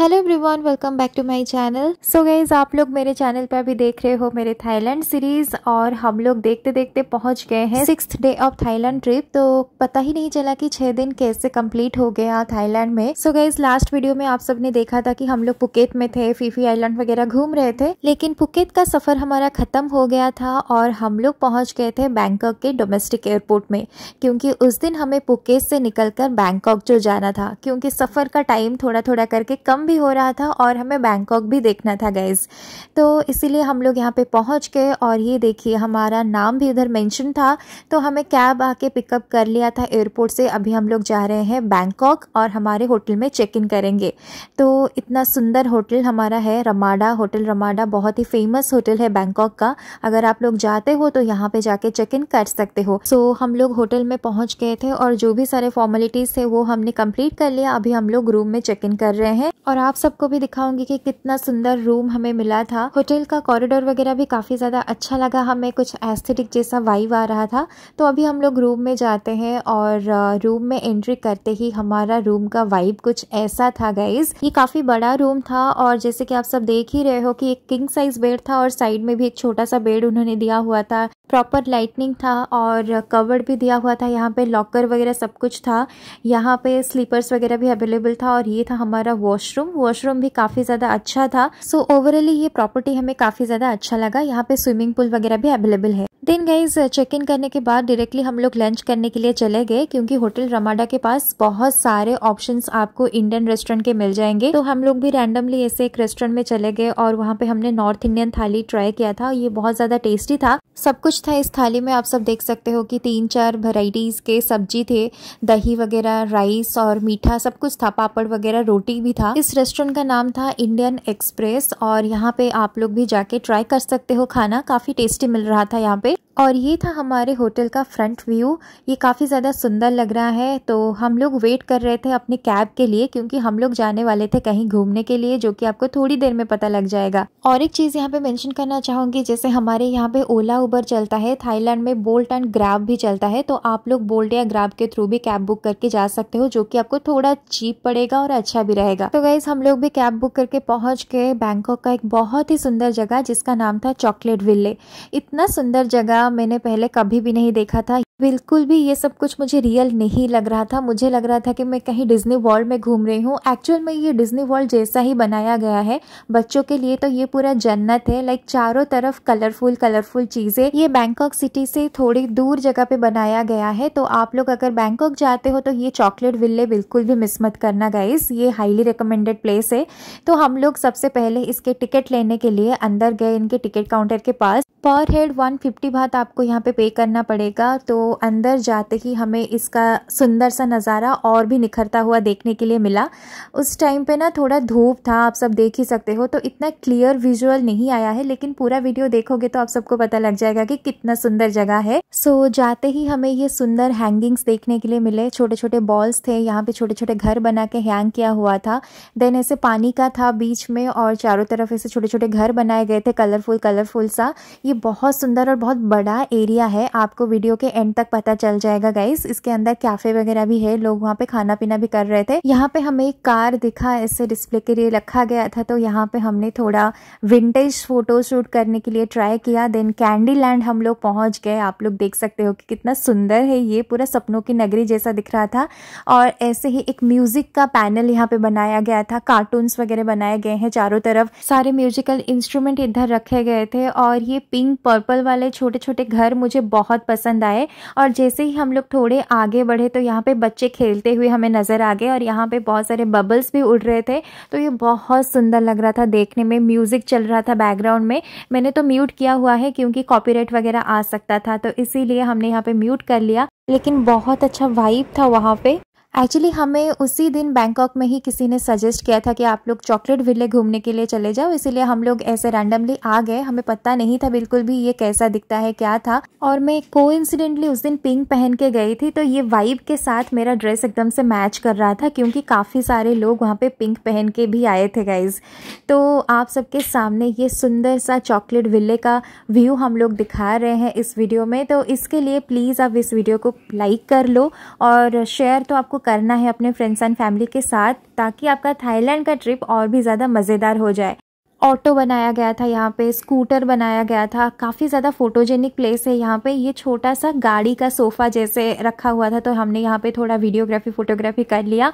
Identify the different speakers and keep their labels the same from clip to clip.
Speaker 1: Hello everyone welcome back to my channel so guys आप लोग मेरे चैनल पर भी देख रहे हो मेरे थाईलैंड सीरीज और हम लोग देखते देखते पहुंच गए हैं six day of Thailand trip तो पता ही नहीं चला कि छह दिन कैसे कंप्लीट हो गया थाईलैंड में सो गाइज लास्ट वीडियो में आप सबने देखा था कि हम लोग पुकेत में थे फीफी आईलैंड वगैरह घूम रहे थे लेकिन पुकेत का सफर हमारा खत्म हो गया था और हम लोग पहुंच गए थे बैंकॉक के डोमेस्टिक एयरपोर्ट में क्योंकि उस दिन हमें पुकेत से निकल बैंकॉक जो जाना था क्योंकि सफर का टाइम थोड़ा थोड़ा करके कम भी हो रहा था और हमें बैंकॉक भी देखना था गैस तो इसीलिए हम लोग यहाँ पे पहुँच गए और ये देखिए हमारा नाम भी उधर मेंशन था तो हमें कैब आके पिकअप कर लिया था एयरपोर्ट से अभी हम लोग जा रहे हैं बैंकॉक और हमारे होटल में चेक इन करेंगे तो इतना सुंदर होटल हमारा है रमाडा होटल रमाडा बहुत ही फेमस होटल है बैंकॉक का अगर आप लोग जाते हो तो यहाँ पे जाके चेक इन कर सकते हो सो so, हम लोग होटल में पहुँच गए थे और जो भी सारे फॉर्मेलिटीज़ थे वो हमने कम्प्लीट कर लिया अभी हम लोग रूम में चेक इन कर रहे हैं और और आप सबको भी दिखाऊंगी कि कितना सुंदर रूम हमें मिला था होटल का कॉरिडोर वगैरह भी काफ़ी ज़्यादा अच्छा लगा हमें कुछ एस्थेटिक जैसा वाइव आ रहा था तो अभी हम लोग रूम में जाते हैं और रूम में एंट्री करते ही हमारा रूम का वाइब कुछ ऐसा था गाइज ये काफ़ी बड़ा रूम था और जैसे कि आप सब देख ही रहे हो कि एक किंग साइज बेड था और साइड में भी एक छोटा सा बेड उन्होंने दिया हुआ था प्रॉपर लाइटनिंग था और कवर्ड भी दिया हुआ था यहाँ पे लॉकर वगैरह सब कुछ था यहाँ पे स्लीपर्स वगैरह भी अवेलेबल था और ये था हमारा वॉशरूम वॉशरूम भी काफ़ी ज़्यादा अच्छा था सो so, ओवरऑली ये प्रॉपर्टी हमें काफ़ी ज़्यादा अच्छा लगा यहाँ पे स्विमिंग पूल वगैरह भी अवेलेबल है देन गाइज चेक इन करने के बाद डायरेक्टली हम लोग लंच करने के लिए चले गए क्योंकि होटल रमाडा के पास बहुत सारे ऑप्शंस आपको इंडियन रेस्टोरेंट के मिल जाएंगे तो हम लोग भी रैंडमली ऐसे एक रेस्टोरेंट में चले गए और वहाँ पे हमने नॉर्थ इंडियन थाली ट्राई किया था ये बहुत ज्यादा टेस्टी था सब कुछ था इस थाली में आप सब देख सकते हो कि तीन चार वेराइटीज के सब्जी थे दही वगैरह राइस और मीठा सब कुछ था पापड़ वगैरह रोटी भी था इस रेस्टोरेंट का नाम था इंडियन एक्सप्रेस और यहाँ पे आप लोग भी जाके ट्राई कर सकते हो खाना काफी टेस्टी मिल रहा था यहाँ पे week. और ये था हमारे होटल का फ्रंट व्यू ये काफ़ी ज़्यादा सुंदर लग रहा है तो हम लोग वेट कर रहे थे अपने कैब के लिए क्योंकि हम लोग जाने वाले थे कहीं घूमने के लिए जो कि आपको थोड़ी देर में पता लग जाएगा और एक चीज़ यहाँ पे मेंशन करना चाहूँगी जैसे हमारे यहाँ पे ओला उबर चलता है थाईलैंड में बोल्ट एंड ग्रैब भी चलता है तो आप लोग बोल्ट या ग्रैब के थ्रू भी कैब बुक करके जा सकते हो जो कि आपको थोड़ा चीप पड़ेगा और अच्छा भी रहेगा तो गाइज हम लोग भी कैब बुक करके पहुँच गए बैंकॉक का एक बहुत ही सुंदर जगह जिसका नाम था चॉकलेट विले इतना सुंदर जगह था मैंने पहले कभी भी नहीं देखा था बिल्कुल भी ये सब कुछ मुझे रियल नहीं लग रहा था मुझे लग रहा था कि मैं कहीं डिज्नी वर्ल्ड में घूम रही हूँ एक्चुअल में ये डिज्नी वर्ल्ड जैसा ही बनाया गया है बच्चों के लिए तो ये पूरा जन्नत है लाइक चारों तरफ कलरफुल कलरफुल चीज़ें ये बैंकॉक सिटी से थोड़ी दूर जगह पे बनाया गया है तो आप लोग अगर बैंकॉक जाते हो तो ये चॉकलेट विल्ले बिल्कुल भी मिस मत करना गाइज ये हाईली रिकमेंडेड प्लेस है तो हम लोग सबसे पहले इसके टिकट लेने के लिए अंदर गए इनके टिकट काउंटर के पास पर हेड 150 भात आपको यहाँ पे पे करना पड़ेगा तो अंदर जाते ही हमें इसका सुंदर सा नज़ारा और भी निखरता हुआ देखने के लिए मिला उस टाइम पे ना थोड़ा धूप था आप सब देख ही सकते हो तो इतना क्लियर विजुअल नहीं आया है लेकिन पूरा वीडियो देखोगे तो आप सबको पता लग जाएगा कि कितना सुंदर जगह है सो so, जाते ही हमें ये सुंदर हैंगिंग्स देखने के लिए मिले छोटे छोटे बॉल्स थे यहाँ पे छोटे छोटे घर बना के हैंग किया हुआ था देन ऐसे पानी का था बीच में और चारों तरफ ऐसे छोटे छोटे घर बनाए गए थे कलरफुल कलरफुल सा ये बहुत सुंदर और बहुत बड़ा एरिया है आपको वीडियो के एंड तक पता चल जाएगा गाइस इसके अंदर कैफे वगैरह भी है लोग वहाँ पे खाना पीना भी कर रहे थे यहाँ पे हमें एक कार दिखा इसे डिस्प्ले के लिए रखा गया था तो यहाँ पे हमने थोड़ा विंटेज फोटो शूट करने के लिए ट्राई किया देन कैंडी लैंड हम लोग पहुंच गए आप लोग देख सकते हो कि कितना सुंदर है ये पूरा सपनों की नगरी जैसा दिख रहा था और ऐसे ही एक म्यूजिक का पैनल यहाँ पे बनाया गया था कार्टून वगैरह बनाए गए हैं चारों तरफ सारे म्यूजिकल इंस्ट्रूमेंट इधर रखे गए थे और ये पिंक पर्पल वाले छोटे छोटे घर मुझे बहुत पसंद आए और जैसे ही हम लोग थोड़े आगे बढ़े तो यहाँ पे बच्चे खेलते हुए हमें नज़र आ गए और यहाँ पे बहुत सारे बबल्स भी उड़ रहे थे तो ये बहुत सुंदर लग रहा था देखने में म्यूज़िक चल रहा था बैकग्राउंड में मैंने तो म्यूट किया हुआ है क्योंकि कॉपी वगैरह आ सकता था तो इसीलिए हमने यहाँ पे म्यूट कर लिया लेकिन बहुत अच्छा वाइब था वहाँ पे एक्चुअली हमें उसी दिन बैंकॉक में ही किसी ने सजेस्ट किया था कि आप लोग चॉकलेट विले घूमने के लिए चले जाओ इसीलिए हम लोग ऐसे रैंडमली आ गए हमें पता नहीं था बिल्कुल भी ये कैसा दिखता है क्या था और मैं को उस दिन पिंक पहन के गई थी तो ये वाइब के साथ मेरा ड्रेस एकदम से मैच कर रहा था क्योंकि काफ़ी सारे लोग वहाँ पर पिंक पहन के भी आए थे गाइज तो आप सबके सामने ये सुंदर सा चॉकलेट विले का व्यू हम लोग दिखा रहे हैं इस वीडियो में तो इसके लिए प्लीज़ आप इस वीडियो को लाइक कर लो और शेयर तो आपको करना है अपने फ्रेंड्स एंड फैमिली के साथ ताकि आपका थाईलैंड का ट्रिप और भी ज़्यादा मज़ेदार हो जाए ऑटो बनाया गया था यहाँ पे स्कूटर बनाया गया था काफ़ी ज़्यादा फोटोजेनिक प्लेस है यहाँ पे ये छोटा सा गाड़ी का सोफ़ा जैसे रखा हुआ था तो हमने यहाँ पे थोड़ा वीडियोग्राफी फोटोग्राफी कर लिया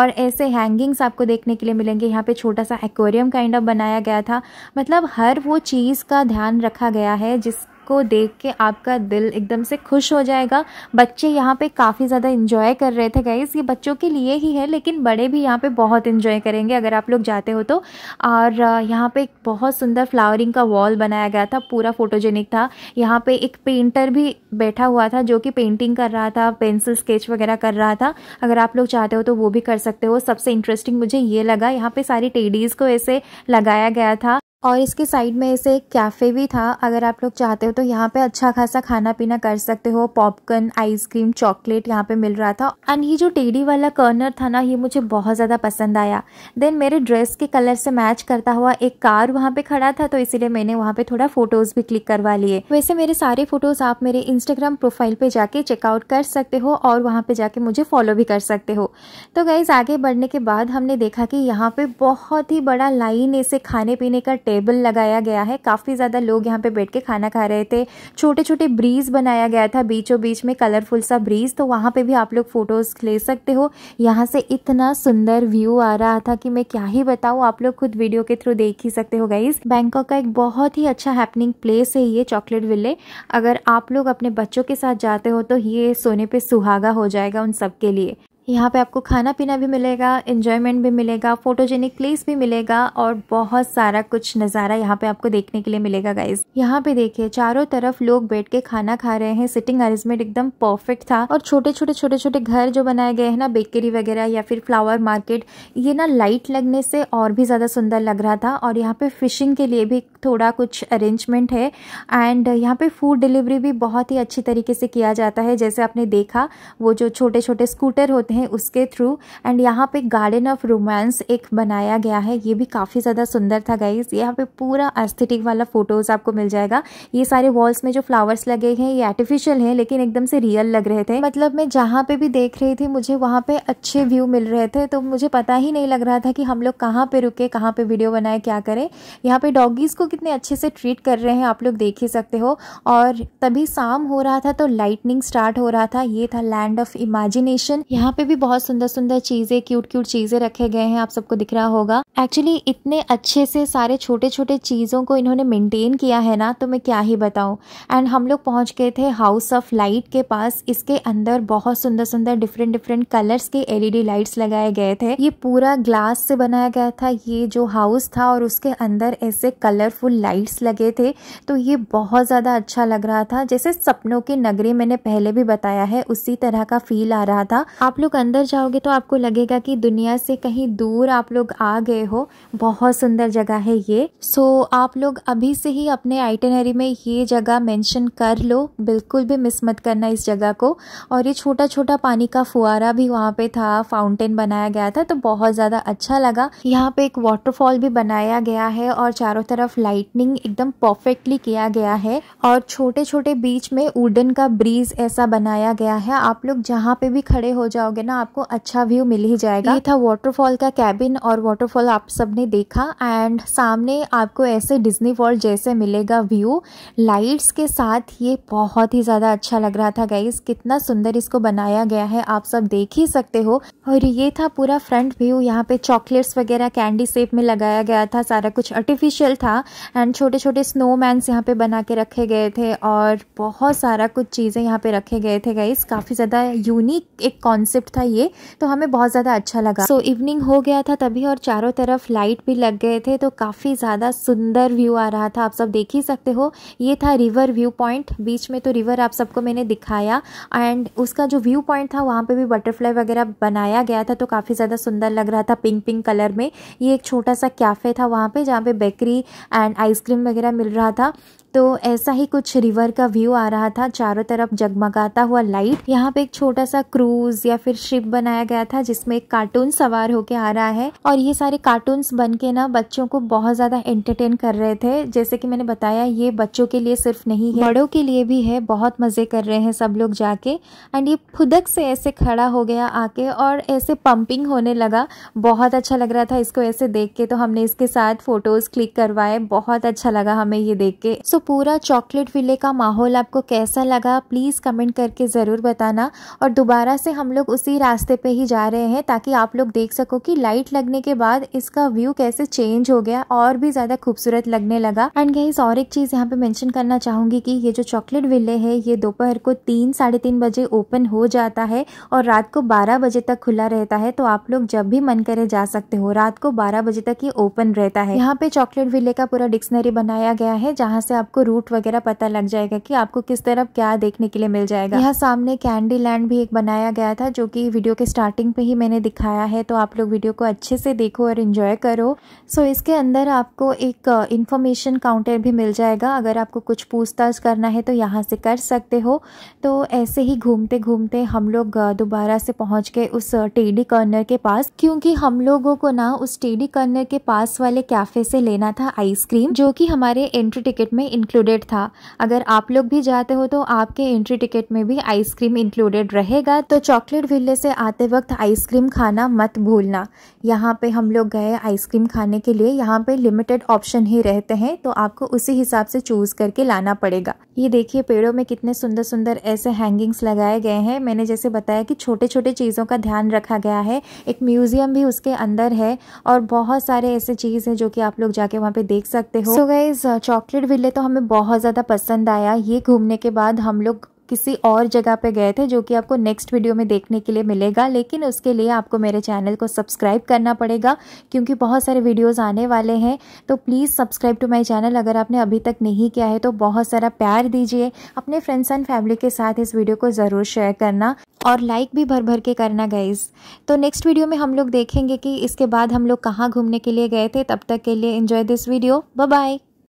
Speaker 1: और ऐसे हैंगिंग्स आपको देखने के लिए मिलेंगे यहाँ पे छोटा सा एक्वेरियम काइंड ऑफ बनाया गया था मतलब हर वो चीज़ का ध्यान रखा गया है जिस को देख के आपका दिल एकदम से खुश हो जाएगा बच्चे यहाँ पे काफ़ी ज़्यादा इन्जॉय कर रहे थे गाइज़ ये बच्चों के लिए ही है लेकिन बड़े भी यहाँ पे बहुत इन्जॉय करेंगे अगर आप लोग जाते हो तो और यहाँ पे एक बहुत सुंदर फ्लावरिंग का वॉल बनाया गया था पूरा फोटोजेनिक था यहाँ पे एक पेंटर भी बैठा हुआ था जो कि पेंटिंग कर रहा था पेंसिल स्केच वगैरह कर रहा था अगर आप लोग चाहते हो तो वो भी कर सकते हो सबसे इंटरेस्टिंग मुझे ये लगा यहाँ पर सारी टेडीज़ को ऐसे लगाया गया था और इसके साइड में ऐसे एक कैफ़े भी था अगर आप लोग चाहते हो तो यहाँ पे अच्छा खासा खाना पीना कर सकते हो पॉपकॉर्न आइसक्रीम चॉकलेट यहाँ पे मिल रहा था एंड ये जो टेडी वाला कॉर्नर था ना ये मुझे बहुत ज़्यादा पसंद आया देन मेरे ड्रेस के कलर से मैच करता हुआ एक कार वहाँ पे खड़ा था तो इसीलिए मैंने वहाँ पे थोड़ा फोटोज़ भी क्लिक करवा लिए वैसे मेरे सारे फोटोज़ आप मेरे इंस्टाग्राम प्रोफाइल पे जाके चेकआउट कर सकते हो और वहाँ पे जाके मुझे फॉलो भी कर सकते हो तो गाइज आगे बढ़ने के बाद हमने देखा कि यहाँ पे बहुत ही बड़ा लाइन ऐसे खाने पीने का टेबल लगाया गया है काफ़ी ज़्यादा लोग यहाँ पे बैठ के खाना खा रहे थे छोटे छोटे ब्रीज बनाया गया था बीचों बीच में कलरफुल सा ब्रीज तो वहाँ पे भी आप लोग फ़ोटोज़ ले सकते हो यहाँ से इतना सुंदर व्यू आ रहा था कि मैं क्या ही बताऊँ आप लोग खुद वीडियो के थ्रू देख ही सकते हो गाइज बैंकॉक का एक बहुत ही अच्छा हैपनिंग प्लेस है ये चॉकलेट विले अगर आप लोग अपने बच्चों के साथ जाते हो तो ये सोने पर सुहागा हो जाएगा उन सब लिए यहाँ पे आपको खाना पीना भी मिलेगा इन्जॉयमेंट भी मिलेगा फोटोजेनिक प्लेस भी मिलेगा और बहुत सारा कुछ नज़ारा यहाँ पे आपको देखने के लिए मिलेगा गाइज यहाँ पे देखिए चारों तरफ लोग बैठ के खाना खा रहे हैं सिटिंग अरेंजमेंट एकदम परफेक्ट था और छोटे छोटे छोटे छोटे घर जो बनाए गए हैं ना बेकरी वगैरह या फिर फ्लावर मार्केट ये ना लाइट लगने से और भी ज़्यादा सुंदर लग रहा था और यहाँ पे फिशिंग के लिए भी थोड़ा कुछ अरेंजमेंट है एंड यहाँ पे फूड डिलीवरी भी बहुत ही अच्छी तरीके से किया जाता है जैसे आपने देखा वो जो छोटे छोटे स्कूटर होते हैं हैं उसके थ्रू एंड यहाँ पे गार्डन ऑफ रोमांस एक बनाया गया है ये भी काफ़ी ज़्यादा सुंदर था गाइज यहाँ पे पूरा एस्थेटिक वाला फ़ोटोज़ आपको मिल जाएगा ये सारे वॉल्स में जो फ्लावर्स लगे हैं ये आर्टिफिशियल हैं लेकिन एकदम से रियल लग रहे थे मतलब मैं जहाँ पे भी देख रही थी मुझे वहाँ पे अच्छे व्यू मिल रहे थे तो मुझे पता ही नहीं लग रहा था कि हम लोग कहाँ पर रुके कहाँ पर वीडियो बनाए क्या करें यहाँ पर डॉगीज़ को कितने अच्छे से ट्रीट कर रहे हैं आप लोग देख ही सकते हो और तभी शाम हो रहा था तो लाइटनिंग स्टार्ट हो रहा था ये था लैंड ऑफ इमेजिनेशन यहाँ पे भी बहुत सुंदर सुंदर चीज़ें क्यूट क्यूट चीज़ें रखे गए हैं आप सबको दिख रहा होगा एक्चुअली इतने अच्छे से सारे छोटे छोटे चीज़ों को इन्होंने मेंटेन किया है ना तो मैं क्या ही बताऊं एंड हम लोग पहुंच गए थे हाउस ऑफ लाइट के पास इसके अंदर बहुत सुंदर सुंदर डिफरेंट डिफरेंट कलर्स के एलईडी लाइट्स लगाए गए थे ये पूरा ग्लास से बनाया गया था ये जो हाउस था और उसके अंदर ऐसे कलरफुल लाइट्स लगे थे तो ये बहुत ज़्यादा अच्छा लग रहा था जैसे सपनों की नगरी मैंने पहले भी बताया है उसी तरह का फील आ रहा था आप लोग अंदर जाओगे तो आपको लगेगा कि दुनिया से कहीं दूर आप लोग आ गए हो बहुत सुंदर जगह है ये सो so, आप लोग अभी से ही अपने आइटनरी में ये जगह मेंशन कर लो बिल्कुल भी मिस मत करना इस जगह को और ये छोटा छोटा पानी का फुआरा भी वहाँ पे था फाउंटेन बनाया गया था तो बहुत ज़्यादा अच्छा लगा यहाँ पे एक वाटरफॉल भी बनाया गया है और चारों तरफ लाइटनिंग एकदम परफेक्टली किया गया है और छोटे छोटे बीच में उडन का ब्रिज ऐसा बनाया गया है आप लोग जहाँ पे भी खड़े हो जाओगे ना आपको अच्छा व्यू मिल ही जाएगा ये था वाटरफॉल का कैबिन और वाटरफॉल आप सबने देखा एंड सामने आपको ऐसे डिज्नी वर्ल्ड जैसे मिलेगा व्यू लाइट्स के साथ ये बहुत ही ज़्यादा अच्छा लग रहा था गाइस कितना सुंदर इसको बनाया गया है आप सब देख ही सकते हो और ये था पूरा फ्रंट व्यू यहाँ पे चॉकलेट्स वगैरह कैंडी सेप में लगाया गया था सारा कुछ आर्टिफिशियल था एंड छोटे छोटे स्नोमैन यहाँ पे बना के रखे गए थे और बहुत सारा कुछ चीज़ें यहाँ पे रखे गए थे गाइस काफ़ी ज़्यादा यूनिक एक कॉन्सेप्ट कॉन्सेप्ट था ये तो हमें बहुत ज़्यादा अच्छा लगा सो so, इवनिंग हो गया था तभी और चारों तरफ लाइट भी लग गए थे तो काफ़ी ज़्यादा सुंदर व्यू आ रहा था आप सब देख ही सकते हो ये था रिवर व्यू पॉइंट बीच में तो रिवर आप सबको मैंने दिखाया एंड उसका जो व्यू पॉइंट था वहाँ पर भी बटरफ्लाई वगैरह बनाया गया था तो काफ़ी ज़्यादा सुंदर लग रहा था पिंक पिंक कलर में ये एक छोटा सा कैफ़े था वहाँ पर जहाँ पे बेकरी एंड आइसक्रीम वगैरह मिल रहा था तो ऐसा ही कुछ रिवर का व्यू आ रहा था चारों तरफ जगमगाता हुआ लाइट यहाँ पे एक छोटा सा क्रूज या फिर शिप बनाया गया था जिसमें एक कार्टून सवार होके आ रहा है और ये सारे कार्टून्स बन के ना बच्चों को बहुत ज्यादा एंटरटेन कर रहे थे जैसे कि मैंने बताया ये बच्चों के लिए सिर्फ नहीं है बड़ों के लिए भी है बहुत मजे कर रहे हैं सब लोग जाके एंड ये खुदक से ऐसे खड़ा हो गया आके और ऐसे पंपिंग होने लगा बहुत अच्छा लग रहा था इसको ऐसे देख के तो हमने इसके साथ फोटोज क्लिक करवाए बहुत अच्छा लगा हमें ये देख के सो so, पूरा चॉकलेट विले का माहौल आपको कैसा लगा प्लीज कमेंट करके जरूर बताना और दोबारा से हम लोग उस उसी रास्ते पे ही जा रहे हैं ताकि आप लोग देख सको कि लाइट लगने के बाद इसका व्यू कैसे चेंज हो गया और भी ज़्यादा खूबसूरत लगने लगा एंड गईज और एक चीज़ यहाँ पे मेंशन करना चाहूंगी कि ये जो चॉकलेट विले है ये दोपहर को तीन साढ़े तीन बजे ओपन हो जाता है और रात को बारह बजे तक खुला रहता है तो आप लोग जब भी मन करे जा सकते हो रात को बारह बजे तक ये ओपन रहता है यहाँ पे चॉकलेट विले का पूरा डिक्शनरी बनाया गया है जहाँ से आपको रूट वगैरह पता लग जाएगा की आपको किस तरफ क्या देखने के लिए मिल जाएगा यहाँ सामने कैंडी लैंड भी एक बनाया गया था जो कि वीडियो के स्टार्टिंग पे ही मैंने दिखाया है तो आप लोग वीडियो को अच्छे से देखो और इन्जॉय करो सो so, इसके अंदर आपको एक इन्फॉर्मेशन uh, काउंटर भी मिल जाएगा अगर आपको कुछ पूछताछ करना है तो यहाँ से कर सकते हो तो ऐसे ही घूमते घूमते हम लोग uh, दोबारा से पहुँच गए उस uh, टेडी कॉर्नर के पास क्योंकि हम लोगों को ना उस टेडी कॉर्नर के पास वाले कैफ़े से लेना था आइसक्रीम जो कि हमारे एंट्री टिकट में इंक्लूडेड था अगर आप लोग भी जाते हो तो आपके एंट्री टिकट में भी आइसक्रीम इंक्लूडेड रहेगा तो चॉकलेट विल कुल्ले से आते वक्त आइसक्रीम खाना मत भूलना यहाँ पे हम लोग गए आइसक्रीम खाने के लिए यहाँ पे लिमिटेड ऑप्शन ही रहते हैं तो आपको उसी हिसाब से चूज़ करके लाना पड़ेगा ये देखिए पेड़ों में कितने सुंदर सुंदर ऐसे हैंगिंग्स लगाए गए हैं मैंने जैसे बताया कि छोटे छोटे चीज़ों का ध्यान रखा गया है एक म्यूज़ियम भी उसके अंदर है और बहुत सारे ऐसे चीज़ है जो कि आप लोग जाके वहाँ पे देख सकते हो सो so चॉकलेट विले तो हमें बहुत ज़्यादा पसंद आया ये घूमने के बाद हम लोग किसी और जगह पे गए थे जो कि आपको नेक्स्ट वीडियो में देखने के लिए मिलेगा लेकिन उसके लिए आपको मेरे चैनल को सब्सक्राइब करना पड़ेगा क्योंकि बहुत सारे वीडियोस आने वाले हैं तो please subscribe to my channel अगर आपने अभी तक नहीं किया है तो बहुत सारा प्यार दीजिए अपने फ्रेंड्स एंड फैमिली के साथ इस वीडियो को ज़रूर शेयर करना और लाइक भी भर भर के करना गाइज तो नेक्स्ट वीडियो में हम लोग देखेंगे कि इसके बाद हम लोग कहाँ घूमने के लिए गए थे तब तक के लिए इन्जॉय दिस वीडियो बाय